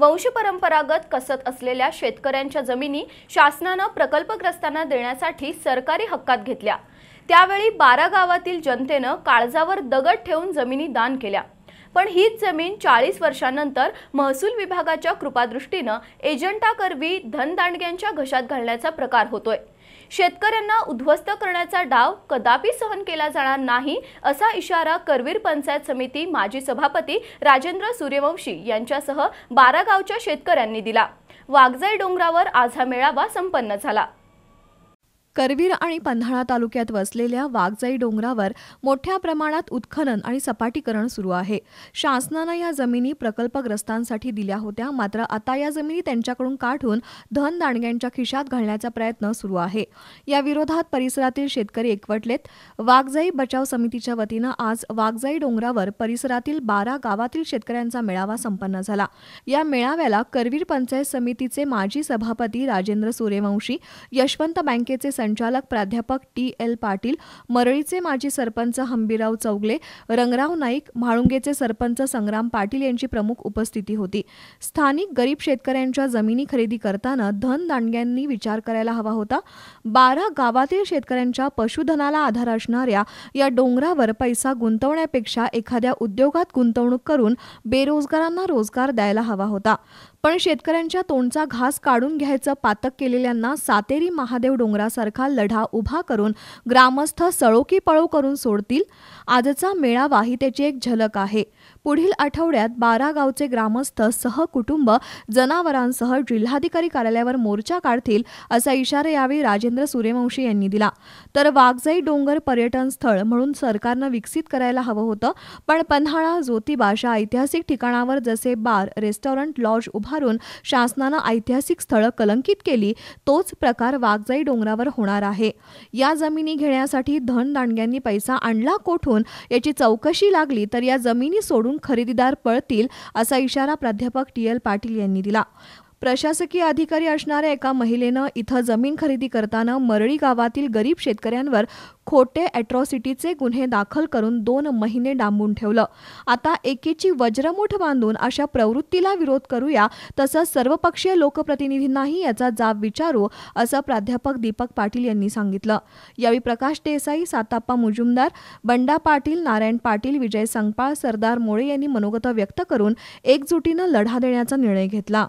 वंशपरंपरागत कसत असलेल्या शेतकऱ्यांच्या जमिनी शासनानं प्रकल्पग्रस्तांना देण्यासाठी सरकारी हक्कात घेतल्या त्यावेळी बारा गावातील जनतेनं काळजावर दगड ठेवून जमिनी दान केल्या पण हीच जमीन चाळीस वर्षांनंतर महसूल विभागाच्या कृपादृष्टीनं एजंटाकरवी धनदांडग्यांच्या घशात घालण्याचा प्रकार होतोय शेतकऱ्यांना उद्ध्वस्त करण्याचा डाव कदापि सहन केला जाणार नाही असा इशारा करवीर पंचायत समिती माजी सभापती राजेंद्र सूर्यवंशी यांच्यासह बारागावच्या शेतकऱ्यांनी दिला वागजाई डोंगरावर आज हा मेळावा संपन्न झाला करवीर आणि पन्हाळा तालुक्यात वसलेल्या वाघजाई डोंगरावर मोठ्या प्रमाणात उत्खनन आणि सपाटीकरण सुरू आहे शासनानं या जमिनी प्रकल्पग्रस्तांसाठी दिल्या होत्या मात्र आता या जमिनी त्यांच्याकडून काढून धन दाणग्यांच्या खिशात घालण्याचा प्रयत्न सुरू आहे या विरोधात परिसरातील शेतकरी एकवटलेत वाघजाई बचाव समितीच्या वतीनं आज वाघजाई डोंगरावर परिसरातील बारा गावातील शेतकऱ्यांचा मेळावा संपन्न झाला या मेळाव्याला करवीर पंचायत समितीचे माजी सभापती राजेंद्र सूर्यवंशी यशवंत बँकेचे संचालक प्राध्यापक टी एल पाटील मरळीचे माजी सरपंच हंबीराव चौगले रंगराव नाईक म्हाळुंगेचे सरपंच संग्राम पाटील यांची प्रमुख उपस्थिती होती स्थानिक गरीब शेतकऱ्यांच्या जमिनी खरेदी करताना धन दांडग्यांनी विचार करायला हवा होता बारा गावातील शेतकऱ्यांच्या पशुधनाला आधार असणाऱ्या या डोंगरावर पैसा गुंतवण्यापेक्षा एखाद्या उद्योगात गुंतवणूक करून बेरोजगारांना रोजगार द्यायला हवा होता पण शेतकऱ्यांच्या तोंडचा घास काढून घ्यायचं पातक केलेल्यांना सातेरी महादेव डोंगरासारखं सारखा लढा उभा करून ग्रामस्थ सळोकी पळो करून सोडतील आजचा मेळावा ही त्याची एक झलक आहे पुढील आठवड्यात बारा गावचे ग्रामस्थ कुटुंब जनावरांसह जिल्हाधिकारी कार्यालयावर मोर्चा काढतील असा इशारा यावेळी राजेंद्र सूर्यवंशी यांनी दिला तर वाघजाई डोंगर पर्यटन स्थळ म्हणून सरकारनं विकसित करायला हवं होतं पण पन्हाळा ज्योतिबाशा ऐतिहासिक ठिकाणावर जसे बार रेस्टॉरंट लॉज उभारून शासनानं ऐतिहासिक स्थळं कलंकित केली तोच प्रकार वाघजाई डोंगरावर होणार आहे या जमिनी घेण्यासाठी धनदांडग्यांनी पैसा आणला कोठून याची चौकशी लागली तर या जमिनी सोडून खरेदीदार पळतील असा इशारा प्राध्यापक टी पाटील यांनी दिला प्रशासकीय अधिकारी असणाऱ्या एका महिलेनं इथं जमीन खरेदी करताना मरळी गावातील गरीब शेतकऱ्यांवर खोटे अॅट्रॉसिटीचे गुन्हे दाखल करून दोन महिने डांबून ठेवलं आता एकेची वज्रमुठ बांधून अशा प्रवृत्तीला विरोध करूया तसंच सर्वपक्षीय लोकप्रतिनिधींनाही याचा जाब विचारू असं प्राध्यापक दीपक पाटील यांनी सांगितलं यावेळी प्रकाश देसाई साताप्पा मुजुमदार बंडा पाटील नारायण पाटील विजय संगपाळ सरदार मोळे यांनी मनोगत व्यक्त करून एकजुटीनं लढा देण्याचा निर्णय घेतला